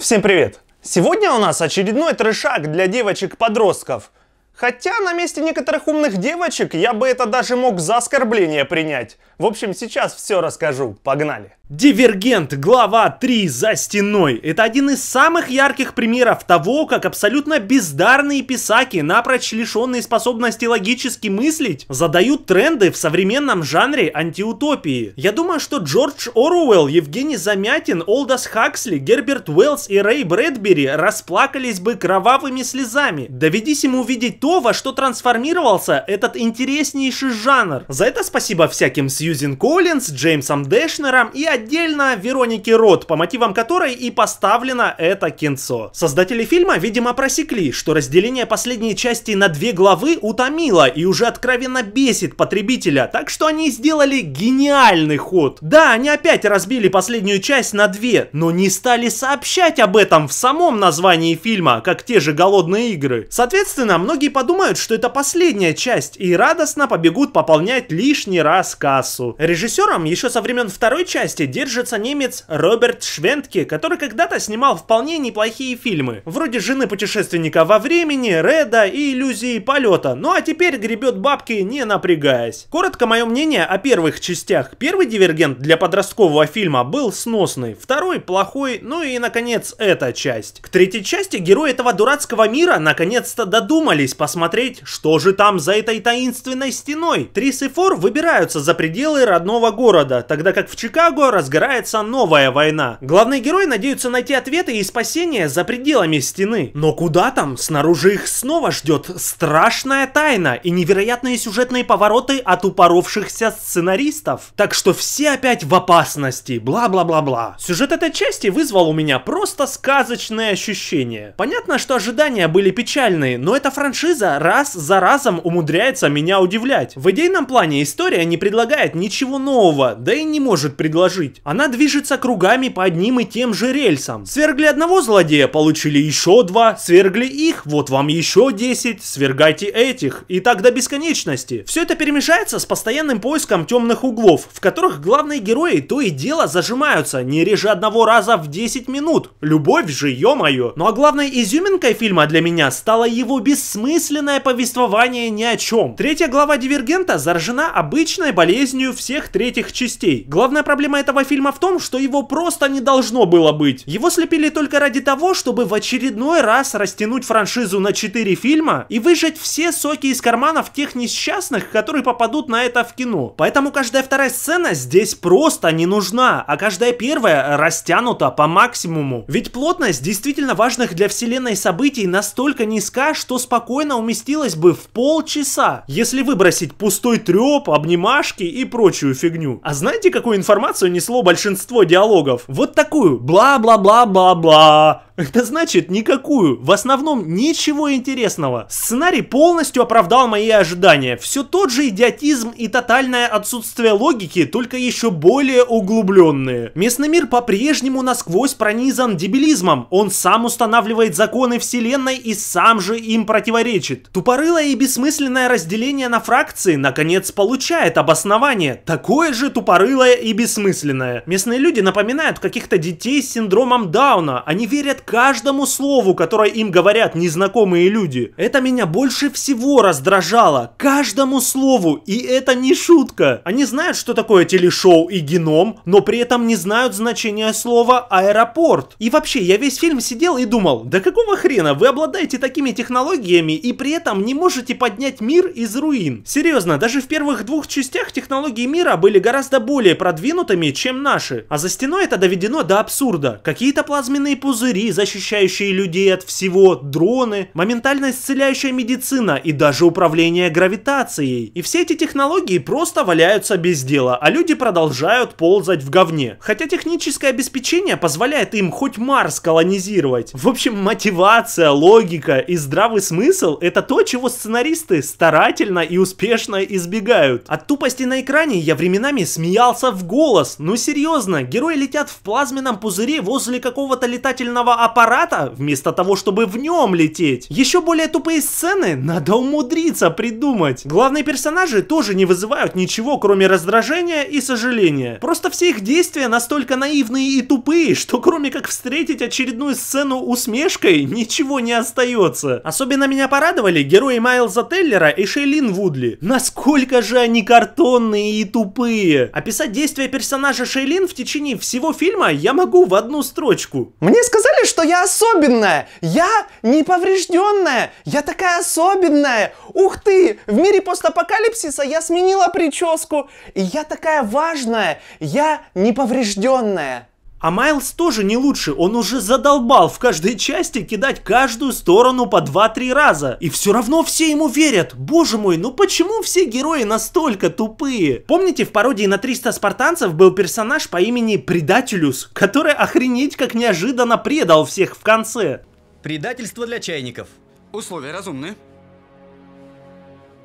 Всем привет! Сегодня у нас очередной трешак для девочек-подростков. Хотя на месте некоторых умных девочек я бы это даже мог за оскорбление принять. В общем, сейчас все расскажу. Погнали. Дивергент, глава 3 за стеной. Это один из самых ярких примеров того, как абсолютно бездарные писаки, напрочь лишенные способности логически мыслить, задают тренды в современном жанре антиутопии. Я думаю, что Джордж Оруэлл, Евгений Замятин, Олдас Хаксли, Герберт Уэллс и Рэй Брэдбери расплакались бы кровавыми слезами. Доведись ему увидеть то, то, во что трансформировался этот интереснейший жанр. За это спасибо всяким Сьюзен Коллинз, Джеймсом Дэшнером и отдельно Веронике Рот, по мотивам которой и поставлено это кинцо. Создатели фильма, видимо, просекли, что разделение последней части на две главы утомило и уже откровенно бесит потребителя, так что они сделали гениальный ход. Да, они опять разбили последнюю часть на две, но не стали сообщать об этом в самом названии фильма, как те же «Голодные игры». Соответственно, многие подумают, что это последняя часть, и радостно побегут пополнять лишний раз кассу. Режиссером еще со времен второй части держится немец Роберт Швентке, который когда-то снимал вполне неплохие фильмы, вроде «Жены путешественника во времени», «Реда» и «Иллюзии полета», ну а теперь гребет бабки не напрягаясь. Коротко мое мнение о первых частях. Первый «Дивергент» для подросткового фильма был сносный, второй плохой, ну и наконец эта часть. К третьей части герои этого дурацкого мира наконец-то додумались посмотреть, что же там за этой таинственной стеной. Трис и Фор выбираются за пределы родного города, тогда как в Чикаго разгорается новая война. Главные герои надеются найти ответы и спасение за пределами стены. Но куда там? Снаружи их снова ждет страшная тайна и невероятные сюжетные повороты от упоровшихся сценаристов. Так что все опять в опасности, бла-бла-бла-бла. Сюжет этой части вызвал у меня просто сказочное ощущение. Понятно, что ожидания были печальные, но эта франшиза франшиза раз за разом умудряется меня удивлять. В идейном плане история не предлагает ничего нового, да и не может предложить. Она движется кругами по одним и тем же рельсам. Свергли одного злодея, получили еще два, свергли их, вот вам еще 10, свергайте этих, и так до бесконечности. Все это перемешается с постоянным поиском темных углов, в которых главные герои то и дело зажимаются, не реже одного раза в 10 минут. Любовь же, ё-моё. Ну а главной изюминкой фильма для меня стала его бессмысленность бессмысленное повествование ни о чем. Третья глава Дивергента заражена обычной болезнью всех третьих частей. Главная проблема этого фильма в том, что его просто не должно было быть. Его слепили только ради того, чтобы в очередной раз растянуть франшизу на 4 фильма и выжать все соки из карманов тех несчастных, которые попадут на это в кино. Поэтому каждая вторая сцена здесь просто не нужна, а каждая первая растянута по максимуму. Ведь плотность действительно важных для вселенной событий настолько низка, что спокойно спокойно уместилось бы в полчаса, если выбросить пустой треп, обнимашки и прочую фигню. А знаете, какую информацию несло большинство диалогов? Вот такую. Бла-бла-бла-бла-бла. Это значит никакую. В основном ничего интересного. Сценарий полностью оправдал мои ожидания. Все тот же идиотизм и тотальное отсутствие логики, только еще более углубленные. Местный мир по-прежнему насквозь пронизан дебилизмом. Он сам устанавливает законы вселенной и сам же им противоречит. Тупорылое и бессмысленное разделение на фракции наконец получает обоснование. Такое же тупорылое и бессмысленное. Местные люди напоминают каких-то детей с синдромом Дауна. Они верят каждому слову, которое им говорят незнакомые люди. Это меня больше всего раздражало. Каждому слову. И это не шутка. Они знают, что такое телешоу и геном, но при этом не знают значения слова аэропорт. И вообще, я весь фильм сидел и думал, да какого хрена вы обладаете такими технологиями и при этом не можете поднять мир из руин? Серьезно, даже в первых двух частях технологии мира были гораздо более продвинутыми, чем наши. А за стеной это доведено до абсурда. Какие-то плазменные пузыри, защищающие людей от всего, дроны, моментально исцеляющая медицина и даже управление гравитацией. И все эти технологии просто валяются без дела, а люди продолжают ползать в говне. Хотя техническое обеспечение позволяет им хоть Марс колонизировать. В общем, мотивация, логика и здравый смысл — это то, чего сценаристы старательно и успешно избегают. От тупости на экране я временами смеялся в голос. Ну серьезно, герои летят в плазменном пузыре возле какого-то летательного аппарата, вместо того, чтобы в нем лететь. Еще более тупые сцены надо умудриться придумать. Главные персонажи тоже не вызывают ничего, кроме раздражения и сожаления. Просто все их действия настолько наивные и тупые, что кроме как встретить очередную сцену усмешкой, ничего не остается. Особенно меня порадовали герои Майлза Теллера и Шейлин Вудли. Насколько же они картонные и тупые. Описать действия персонажа Шейлин в течение всего фильма я могу в одну строчку. Мне сказали, что я особенная, я неповрежденная, я такая особенная. Ух ты, в мире постапокалипсиса я сменила прическу, и я такая важная, я неповрежденная. А Майлз тоже не лучше, он уже задолбал в каждой части кидать каждую сторону по 2-3 раза. И все равно все ему верят. Боже мой, ну почему все герои настолько тупые? Помните, в пародии на 300 спартанцев был персонаж по имени Предателюс, который охренеть как неожиданно предал всех в конце. Предательство для чайников. Условия разумны.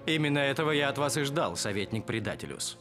Именно этого я от вас и ждал, советник Предателюс.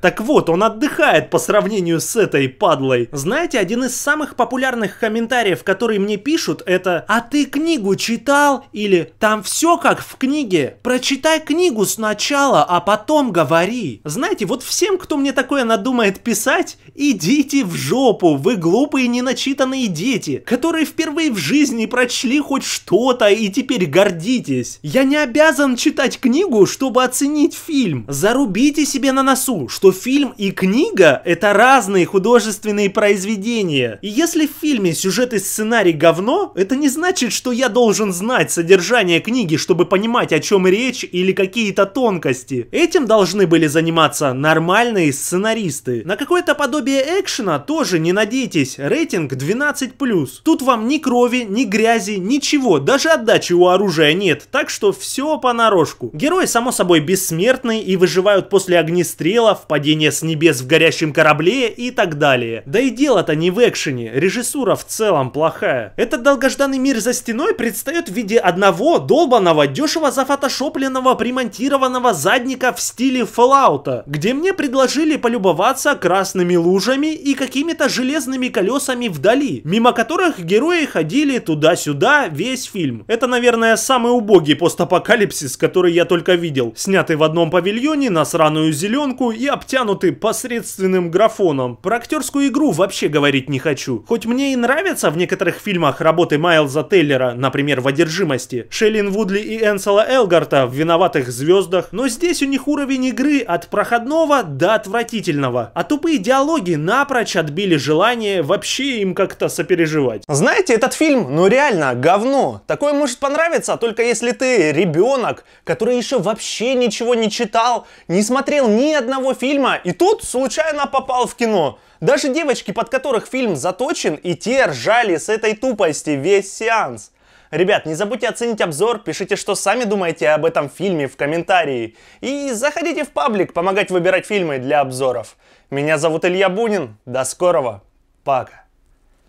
Так вот, он отдыхает по сравнению с этой падлой. Знаете, один из самых популярных комментариев, которые мне пишут, это «А ты книгу читал?» или «Там все как в книге, прочитай книгу сначала, а потом говори». Знаете, вот всем, кто мне такое надумает писать, идите в жопу, вы глупые неначитанные дети, которые впервые в жизни прочли хоть что-то и теперь гордитесь. Я не обязан читать книгу, чтобы оценить фильм. Зарубите себе на носу, что что фильм и книга — это разные художественные произведения. И если в фильме сюжет и сценарий говно, это не значит, что я должен знать содержание книги, чтобы понимать, о чем речь или какие-то тонкости. Этим должны были заниматься нормальные сценаристы. На какое-то подобие экшена тоже не надейтесь, рейтинг 12+. Тут вам ни крови, ни грязи, ничего, даже отдачи у оружия нет, так что все понарошку. Герой, само собой, бессмертный и выживают после огнестрелов, падение с небес в горящем корабле и так далее. Да и дело-то не в экшене, режиссура в целом плохая. Этот долгожданный мир за стеной предстает в виде одного долбанного, дешево зафотошопленного, примонтированного задника в стиле Fallout, где мне предложили полюбоваться красными лужами и какими-то железными колесами вдали, мимо которых герои ходили туда-сюда весь фильм. Это, наверное, самый убогий постапокалипсис, который я только видел, снятый в одном павильоне на сраную зеленку и обтянутый обтянуты посредственным графоном. Про актерскую игру вообще говорить не хочу. Хоть мне и нравятся в некоторых фильмах работы Майлза Теллера, например, в «Одержимости», Шеллин Вудли и Энсела Элгарта в «Виноватых звездах», но здесь у них уровень игры от проходного до отвратительного. А тупые диалоги напрочь отбили желание вообще им как-то сопереживать. Знаете, этот фильм, ну реально, говно. Такое может понравиться, только если ты ребенок, который еще вообще ничего не читал, не смотрел ни одного фильма, фильма, и тут случайно попал в кино. Даже девочки, под которых фильм заточен, и те ржали с этой тупости весь сеанс. Ребят, не забудьте оценить обзор, пишите, что сами думаете об этом фильме в комментарии. И заходите в паблик помогать выбирать фильмы для обзоров. Меня зовут Илья Бунин, до скорого, пока.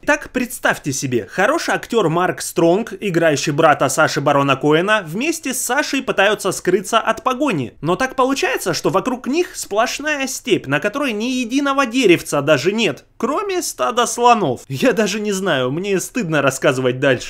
Итак, представьте себе, хороший актер Марк Стронг, играющий брата Саши Барона Коэна, вместе с Сашей пытаются скрыться от погони. Но так получается, что вокруг них сплошная степь, на которой ни единого деревца даже нет, кроме стада слонов. Я даже не знаю, мне стыдно рассказывать дальше.